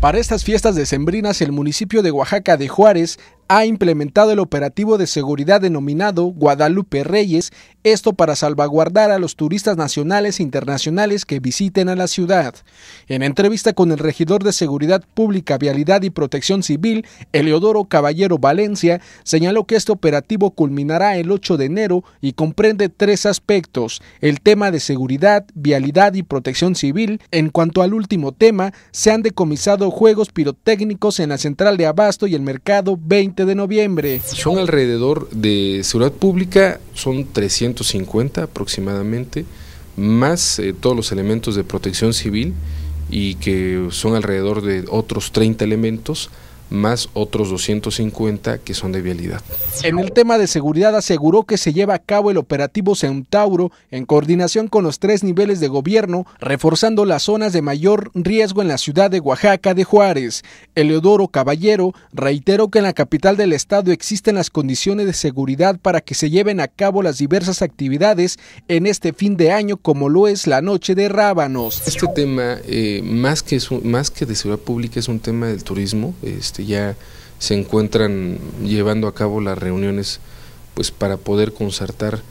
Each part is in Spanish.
Para estas fiestas decembrinas, el municipio de Oaxaca de Juárez ha implementado el operativo de seguridad denominado Guadalupe Reyes, esto para salvaguardar a los turistas nacionales e internacionales que visiten a la ciudad. En entrevista con el regidor de Seguridad Pública, Vialidad y Protección Civil, Eleodoro Caballero Valencia, señaló que este operativo culminará el 8 de enero y comprende tres aspectos, el tema de seguridad, vialidad y protección civil. En cuanto al último tema, se han decomisado juegos pirotécnicos en la central de abasto y el mercado 20 de noviembre. Son alrededor de Seguridad Pública son 350 aproximadamente, más eh, todos los elementos de protección civil y que son alrededor de otros 30 elementos más otros 250 que son de vialidad. En el tema de seguridad aseguró que se lleva a cabo el operativo Centauro en coordinación con los tres niveles de gobierno, reforzando las zonas de mayor riesgo en la ciudad de Oaxaca de Juárez. Eleodoro Caballero reiteró que en la capital del estado existen las condiciones de seguridad para que se lleven a cabo las diversas actividades en este fin de año como lo es la noche de rábanos. Este tema, eh, más, que más que de seguridad pública, es un tema del turismo. Este, este, ya se encuentran llevando a cabo las reuniones pues para poder concertar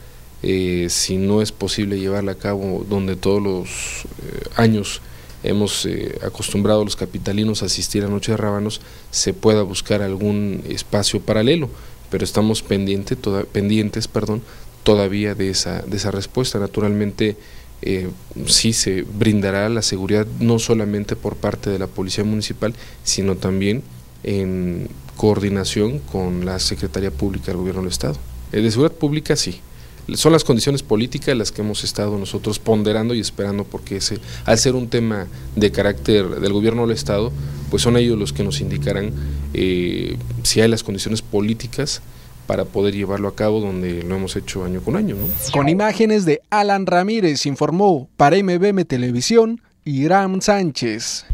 eh, si no es posible llevarla a cabo donde todos los eh, años hemos eh, acostumbrado los capitalinos a asistir a Noche de Rábanos, se pueda buscar algún espacio paralelo, pero estamos pendiente, toda, pendientes perdón, todavía de esa, de esa respuesta. Naturalmente, eh, sí se brindará la seguridad no solamente por parte de la Policía Municipal, sino también en coordinación con la Secretaría Pública del Gobierno del Estado. Eh, de seguridad pública sí. Son las condiciones políticas las que hemos estado nosotros ponderando y esperando porque ese, al ser un tema de carácter del gobierno del Estado, pues son ellos los que nos indicarán eh, si hay las condiciones políticas para poder llevarlo a cabo donde lo hemos hecho año con año. Con imágenes de Alan Ramírez informó para MBM Televisión Irán Sánchez.